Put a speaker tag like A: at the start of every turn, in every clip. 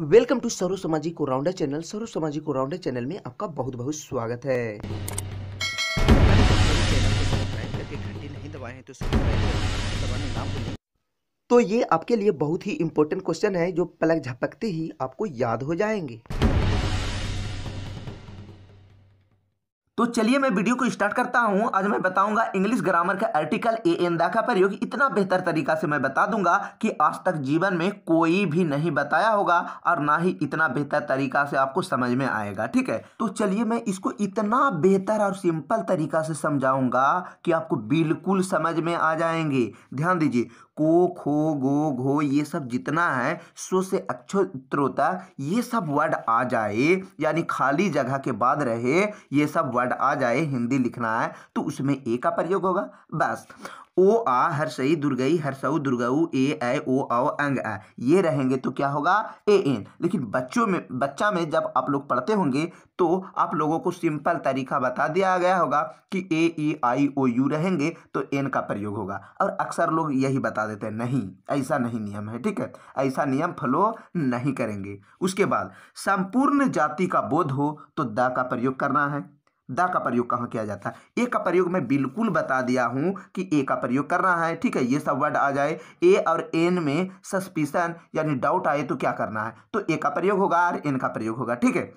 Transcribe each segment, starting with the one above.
A: welcome to सरो समाजी को राउंडर चैनल सरो समाजी को राउंडर चैनल में आपका बहुत बहुत स्वागत है तो ये आपके लिए बहुत ही इम्पोर्टेंट क्वेश्चन है जो पलक झपकते ही आपको याद हो जाएंगे तो चलिए मैं वीडियो को स्टार्ट करता हूं आज मैं बताऊंगा इंग्लिश ग्रामर का आर्टिकल ए एन दा का प्रयोग इतना बेहतर तरीका से मैं बता दूंगा कि आज तक जीवन में कोई भी नहीं बताया होगा और ना ही इतना बेहतर तरीका से आपको समझ में आएगा ठीक है तो चलिए मैं इसको इतना बेहतर और सिंपल तरीका से समझाऊंगा कि आपको बिल्कुल समझ में आ जाएंगे ध्यान दीजिए को खो गो घो ये सब जितना है सो से अक्षर होता ये सब वर्ड आ जाए यानी खाली जगह के बाद रहे ये सब वर्ड आ जाए हिंदी लिखना है तो उसमें ए का प्रयोग होगा बस ओ आ सही दुर्गई हर्षऊ दुर्गऊ ए ऐ ओ औ अंग आ ये रहेंगे तो क्या होगा ए एन लेकिन बच्चों में बच्चा में जब आप लोग पढ़ते होंगे तो आप लोगों को सिंपल तरीका बता दिया गया होगा कि ए ई आई ओ यू रहेंगे तो एन का प्रयोग होगा और अक्सर लोग यही बता देते हैं नहीं ऐसा नहीं नियम है ठीक है ऐसा नियम फॉलो नहीं करेंगे उसके बाद संपूर्ण जाति का बोध हो तो द का प्रयोग करना है द का प्रयोग कहाँ किया जाता है ए का प्रयोग मैं बिल्कुल बता दिया हूँ कि ए का प्रयोग करना है ठीक है ये सब वर्ड आ जाए ए और एन में सस्पिशन यानी डाउट आए तो क्या करना है तो ए का प्रयोग होगा और एन का प्रयोग होगा ठीक है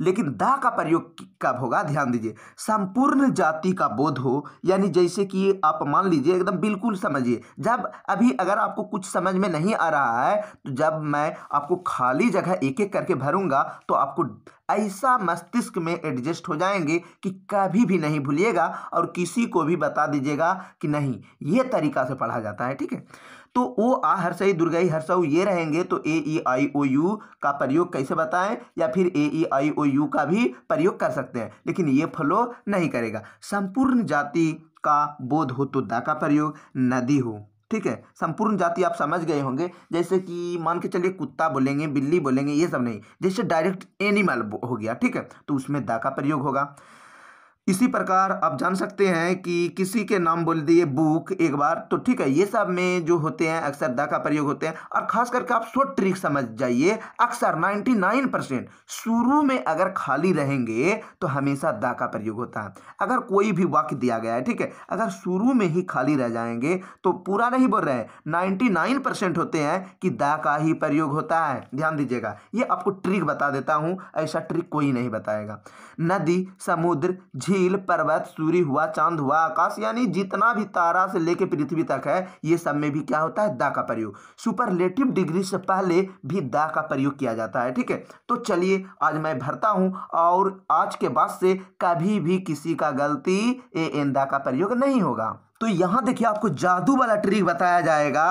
A: लेकिन दा का प्रयोग कब होगा ध्यान दीजिए संपूर्ण जाति का बोध हो यानी जैसे कि आप मान लीजिए एकदम बिल्कुल समझिए जब अभी अगर आपको कुछ समझ में नहीं आ रहा है तो जब मैं आपको खाली जगह एक एक करके भरूंगा तो आपको ऐसा मस्तिष्क में एडजस्ट हो जाएंगे कि कभी भी नहीं भूलिएगा और किसी को भी बता दीजिएगा कि नहीं ये तरीका से पढ़ा जाता है ठीक है तो ओ आ हर्षई दुर्गई हर्षऊ ये रहेंगे तो ए ई आई ओ यू का प्रयोग कैसे बताएं या फिर ए ई आई ओ यू का भी प्रयोग कर सकते हैं लेकिन ये फलो नहीं करेगा संपूर्ण जाति का बोध हो तो दा का प्रयोग नदी हो ठीक है संपूर्ण जाति आप समझ गए होंगे जैसे कि मान के चलिए कुत्ता बोलेंगे बिल्ली बोलेंगे ये सब नहीं जैसे डायरेक्ट एनिमल हो गया ठीक है तो उसमें दा का प्रयोग होगा इसी प्रकार आप जान सकते हैं कि किसी के नाम बोल दिए बुक एक बार तो ठीक है ये सब में जो होते हैं अक्सर द का प्रयोग होते हैं और खास करके आप शॉर्ट ट्रिक समझ जाइए अक्सर 99 परसेंट शुरू में अगर खाली रहेंगे तो हमेशा द का प्रयोग होता है अगर कोई भी वाक्य दिया गया है ठीक है अगर शुरू में ही खाली रह जाएंगे तो पूरा नहीं बोल रहे हैं नाइन्टी होते हैं कि द का ही प्रयोग होता है ध्यान दीजिएगा ये आपको ट्रिक बता देता हूँ ऐसा ट्रिक कोई नहीं बताएगा नदी समुद्र झील पर्वत सूर्य हुआ चांद हुआ आकाश यानी जितना भी तारा से लेकर पृथ्वी तक है ये सब में भी क्या होता है दा का प्रयोग सुपरलेटिव डिग्री से पहले भी दा का प्रयोग किया जाता है ठीक है तो चलिए आज मैं भरता हूँ और आज के बाद से कभी भी किसी का गलती ए एन दा का प्रयोग नहीं होगा तो यहां देखिए आपको जादू वाला ट्रिक बताया जाएगा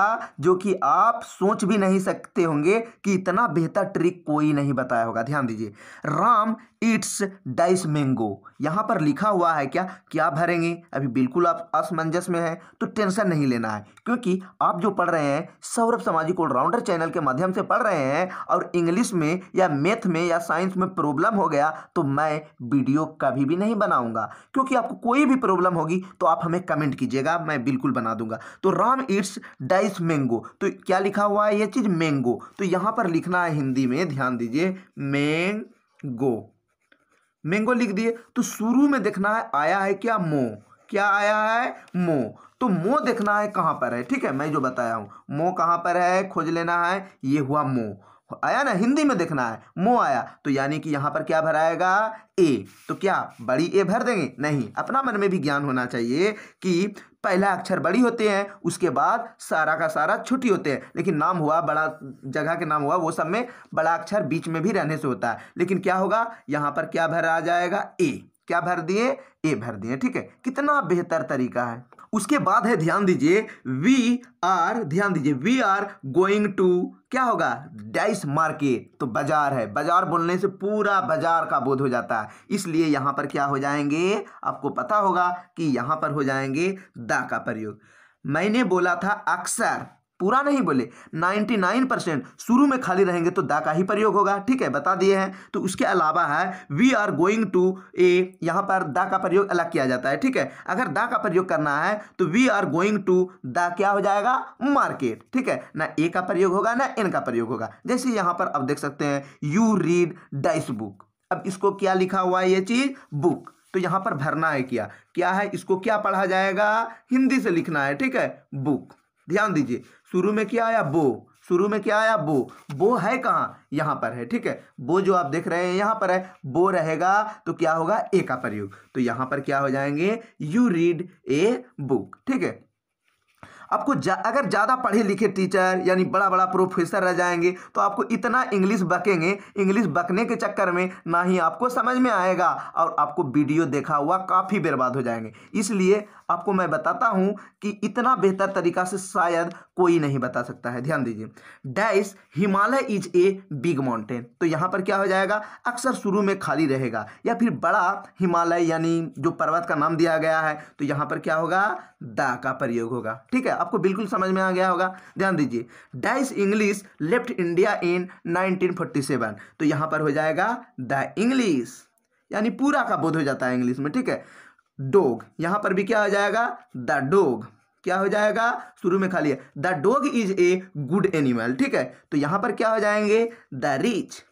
A: जो कि आप सोच भी नहीं सकते होंगे कि इतना बेहतर ट्रिक कोई नहीं बताया होगा ध्यान दीजिए राम इट्स डाइस मैंगो यहाँ पर लिखा हुआ है क्या क्या भरेंगे अभी बिल्कुल आप असमंजस में हैं तो टेंशन नहीं लेना है क्योंकि आप जो पढ़ रहे हैं सौरभ सामाजिक ऑलराउंडर चैनल के माध्यम से पढ़ रहे हैं और इंग्लिश में या मैथ में या साइंस में प्रॉब्लम हो गया तो मैं वीडियो कभी भी नहीं बनाऊंगा क्योंकि आपको कोई भी प्रॉब्लम होगी तो आप हमें कमेंट कीजिए दीजिएगा मैं बिल्कुल बना दूंगा तो राम इट्स डाइस मैंगो तो क्या लिखा हुआ है ये चीज़ मैंगो तो यहां पर लिखना है हिंदी में ध्यान दीजिए मैंगो मैंगो लिख दिए तो शुरू में देखना है आया है क्या मो क्या आया है मो तो मो देखना है कहां पर है ठीक है मैं जो बताया हूं मो कहां पर है खोज लेना है ये हुआ मो आया ना हिंदी में देखना है मो आया तो यानी कि यहाँ पर क्या भराएगा ए तो क्या बड़ी ए भर देंगे नहीं अपना मन में भी ज्ञान होना चाहिए कि पहला अक्षर बड़ी होते हैं उसके बाद सारा का सारा छुट्टी होते हैं लेकिन नाम हुआ बड़ा जगह के नाम हुआ वो सब में बड़ा अक्षर बीच में भी रहने से होता है लेकिन क्या होगा यहाँ पर क्या भरा जाएगा ए क्या भर दिए ए भर दिए ठीक है कितना बेहतर तरीका है उसके बाद है ध्यान दीजिए वी आर ध्यान दीजिए वी आर गोइंग टू क्या होगा डाइस मार्केट तो बाजार है बाजार बोलने से पूरा बाजार का बोध हो जाता है इसलिए यहाँ पर क्या हो जाएंगे आपको पता होगा कि यहाँ पर हो जाएंगे दा का प्रयोग मैंने बोला था अक्सर पूरा नहीं बोले 99 परसेंट शुरू में खाली रहेंगे तो दा का ही प्रयोग होगा ठीक है बता दिए हैं तो उसके अलावा है we are going to a यहाँ पर दा का प्रयोग अलग किया जाता है ठीक है अगर दा का प्रयोग करना है तो we are going to the क्या हो जाएगा मार्केट ठीक है ना ए का प्रयोग होगा ना एन का प्रयोग होगा जैसे यहाँ पर आप देख सकते हैं यू रीड डाइस बुक अब इसको क्या लिखा हुआ है ये चीज़ बुक तो यहाँ पर भरना है क्या क्या है इसको क्या पढ़ा जाएगा हिंदी से लिखना है ठीक है बुक ध्यान दीजिए शुरू में क्या आया बो शुरू में क्या आया बो बो है कहाँ यहाँ पर है ठीक है बो जो आप देख रहे हैं यहाँ पर है बो रहेगा तो क्या होगा ए का प्रयोग तो यहाँ पर क्या हो जाएंगे यू रीड ए बुक ठीक है आपको जा, अगर ज़्यादा पढ़े लिखे टीचर यानी बड़ा बड़ा प्रोफेसर रह जाएंगे तो आपको इतना इंग्लिश बकेंगे इंग्लिश बकने के चक्कर में ना ही आपको समझ में आएगा और आपको वीडियो देखा हुआ काफ़ी बर्बाद हो जाएंगे इसलिए आपको मैं बताता हूँ कि इतना बेहतर तरीका से शायद कोई नहीं बता सकता है ध्यान दीजिए dash Himalaya is a big mountain तो यहाँ पर क्या हो जाएगा अक्सर शुरू में खाली रहेगा या फिर बड़ा हिमालय यानी जो पर्वत का नाम दिया गया है तो यहाँ पर क्या होगा द का प्रयोग होगा ठीक है आपको बिल्कुल समझ में आ गया होगा ध्यान दीजिए dash English left India in 1947 तो यहां पर हो जाएगा द इंग्लिश यानी पूरा का बोध हो जाता है इंग्लिश में ठीक है डोग यहां पर भी क्या हो जाएगा द डोग क्या हो जाएगा शुरू में खाली है the dog is a good animal ठीक है तो यहां पर क्या हो जाएंगे the rich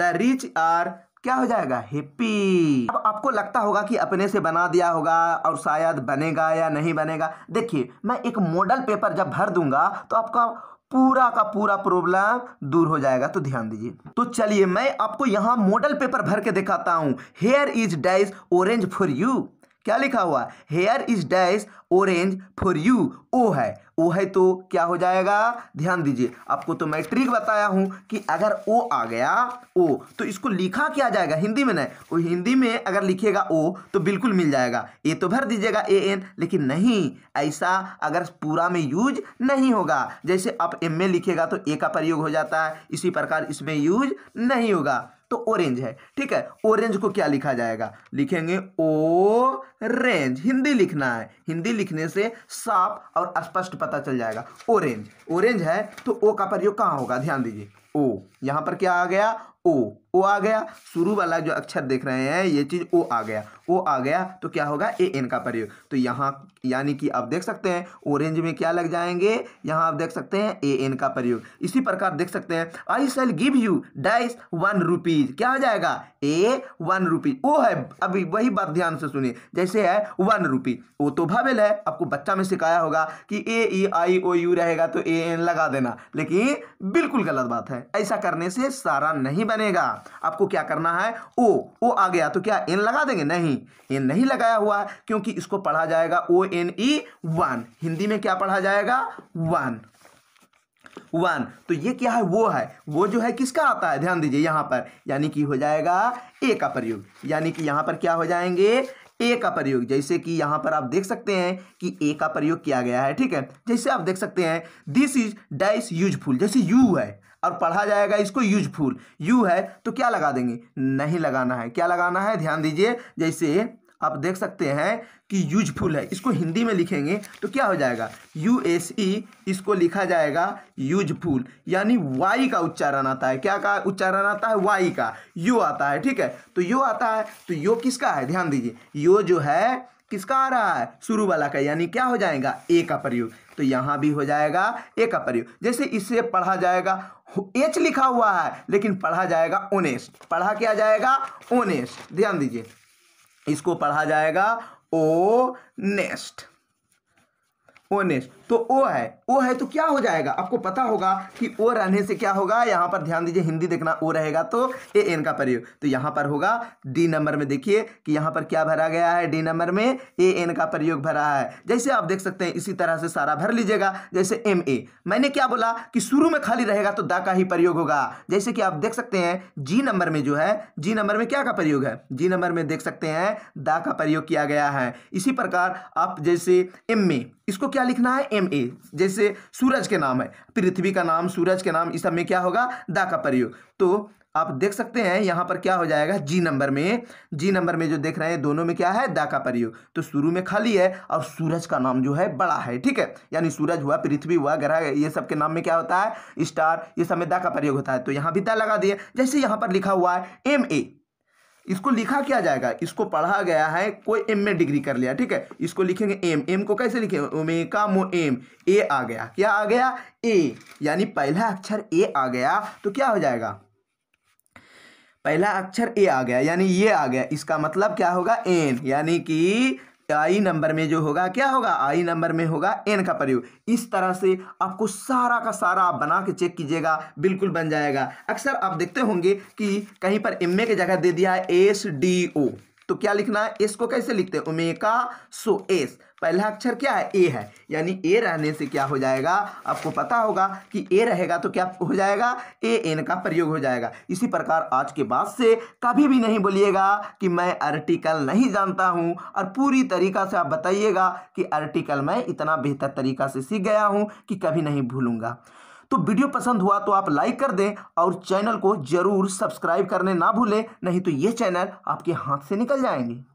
A: the rich are क्या हो जाएगा हिप्पी अब आपको लगता होगा कि अपने से बना दिया होगा और शायद बनेगा या नहीं बनेगा देखिए मैं एक मॉडल पेपर जब भर दूंगा तो आपका पूरा का पूरा प्रॉब्लम दूर हो जाएगा तो ध्यान दीजिए तो चलिए मैं आपको यहाँ मॉडल पेपर भर के दिखाता हूँ here is dash orange for you क्या लिखा हुआ here is dash orange for you O है ओ है तो क्या हो जाएगा ध्यान दीजिए आपको तो मैं ट्रिक बताया हूं कि अगर ओ आ गया ओ तो इसको लिखा क्या जाएगा हिंदी में नहीं वो हिंदी में अगर लिखेगा ओ तो बिल्कुल मिल जाएगा ए तो भर दीजिएगा ए एन लेकिन नहीं ऐसा अगर पूरा में यूज नहीं होगा जैसे आप एम में लिखेगा तो ए का प्रयोग हो जाता है इसी प्रकार इसमें यूज नहीं होगा तो ऑरेंज है ठीक है ऑरेंज को क्या लिखा जाएगा लिखेंगे ओ रेंज हिंदी लिखना है हिंदी लिखने से साफ और स्पष्ट पता चल जाएगा ऑरेंज ऑरेंज है तो ओ का प्रयोग कहाँ होगा ध्यान दीजिए ओ यहाँ पर क्या आ गया ओ ओ आ गया शुरू वाला जो अक्षर देख रहे हैं ये चीज़ ओ आ गया ओ आ गया तो क्या होगा ए एन का प्रयोग तो यहाँ यानी कि आप देख सकते हैं ऑरेंज में क्या लग जाएंगे यहाँ आप देख सकते हैं ए एन का प्रयोग इसी प्रकार देख सकते हैं I shall give you dash one rupees क्या हो जाएगा ए वन रुपीज ओ है अभी वही बात ध्यान से सुनिए जैसे है वन रुपी वो तो भावेल है आपको बच्चा में सिखाया होगा कि ए ई आई ओ यू रहेगा तो ए एन लगा देना लेकिन बिल्कुल गलत बात है ऐसा करने से सारा नहीं बनेगा आपको क्या करना है ओ ओ आ गया तो क्या एन लगा देंगे नहीं एन नहीं लगाया हुआ है क्योंकि इसको पढ़ा जाएगा O N E one Hindi में क्या पढ़ा जाएगा वन वन तो ये क्या है वो है वो जो है किसका आता है ध्यान दीजिए यहां पर यानी कि हो जाएगा ए का प्रयोग यानी कि यहां पर क्या हो जाएंगे ए का प्रयोग जैसे कि यहां पर आप देख सकते हैं कि ए का प्रयोग किया गया है ठीक है जैसे आप देख सकते हैं दिस इज डाइस यूजफुल जैसे यू है और पढ़ा जाएगा इसको यूजफुल यू है तो क्या लगा देंगे नहीं लगाना है क्या लगाना है ध्यान दीजिए जैसे आप देख सकते हैं कि यूजफुल है इसको हिंदी में लिखेंगे तो क्या हो जाएगा यू एस ई इसको लिखा जाएगा यूजफुल यानी वाई का उच्चारण आता है क्या का उच्चारण आता है वाई का यू आता है ठीक है तो यो आता है तो यो किसका है ध्यान दीजिए यो जो है किसका आ रहा है शुरू वाला का यानी क्या हो जाएगा ए का प्रयोग तो यहाँ भी हो जाएगा ए का प्रयोग जैसे इससे पढ़ा जाएगा एच लिखा हुआ है लेकिन पढ़ा जाएगा ओनेस पढ़ा क्या जाएगा ओनेस ध्यान दीजिए इसको पढ़ा जाएगा ओ नेस्ट नेस्ट तो ओ है ओ है तो क्या हो जाएगा आपको पता होगा कि ओ रहने से क्या होगा यहां पर ध्यान दीजिए हिंदी देखना ओ रहेगा तो ए एन का प्रयोग तो यहां पर होगा डी नंबर में देखिए कि यहां पर क्या भरा गया है डी नंबर में ए एन का प्रयोग भरा है जैसे आप देख सकते हैं इसी तरह से सारा भर लीजिएगा जैसे एम ए मैंने क्या बोला कि शुरू में खाली रहेगा तो द का ही प्रयोग होगा जैसे कि आप देख सकते हैं जी नंबर में जो है जी नंबर में क्या का प्रयोग है जी नंबर में देख सकते हैं द का प्रयोग किया गया है इसी प्रकार आप जैसे एम में इसको क्या लिखना है एम एम ए जैसे सूरज के नाम है पृथ्वी का नाम सूरज के नाम इस सब में क्या होगा दा का प्रयोग तो आप देख सकते हैं यहाँ पर क्या हो जाएगा जी नंबर में जी नंबर में जो देख रहे हैं दोनों में क्या है दा का प्रयोग तो शुरू में खाली है और सूरज का नाम जो है बड़ा है ठीक है यानी सूरज हुआ पृथ्वी हुआ ग्रह ये सब के नाम में क्या होता है स्टार ये सब में दा का प्रयोग होता है तो यहाँ भी दा लगा दिया जैसे यहाँ पर लिखा हुआ है एम ए इसको लिखा क्या जाएगा इसको पढ़ा गया है कोई एम में डिग्री कर लिया ठीक है इसको लिखेंगे एम एम को कैसे लिखेंगे ओमेका मो एम ए आ गया क्या आ गया ए यानी पहला अक्षर ए आ गया तो क्या हो जाएगा पहला अक्षर ए आ गया यानी ये आ गया इसका मतलब क्या होगा एन यानी कि आई नंबर में जो होगा क्या होगा आई नंबर में होगा एन का प्रयोग इस तरह से आपको सारा का सारा आप बना के चेक कीजिएगा बिल्कुल बन जाएगा अक्सर आप देखते होंगे कि कहीं पर एम ए की जगह दे दिया है एस डी ओ तो क्या लिखना है एस को कैसे लिखते हैं उमेका सो एस पहला अक्षर क्या है ए है यानी ए रहने से क्या हो जाएगा आपको पता होगा कि ए रहेगा तो क्या हो जाएगा ए एन का प्रयोग हो जाएगा इसी प्रकार आज के बाद से कभी भी नहीं बोलिएगा कि मैं आर्टिकल नहीं जानता हूँ और पूरी तरीका से आप बताइएगा कि आर्टिकल मैं इतना बेहतर तरीका से सीख गया हूँ कि कभी नहीं भूलूंगा तो वीडियो पसंद हुआ तो आप लाइक कर दें और चैनल को जरूर सब्सक्राइब करने ना भूलें नहीं तो ये चैनल आपके हाथ से निकल जाएंगे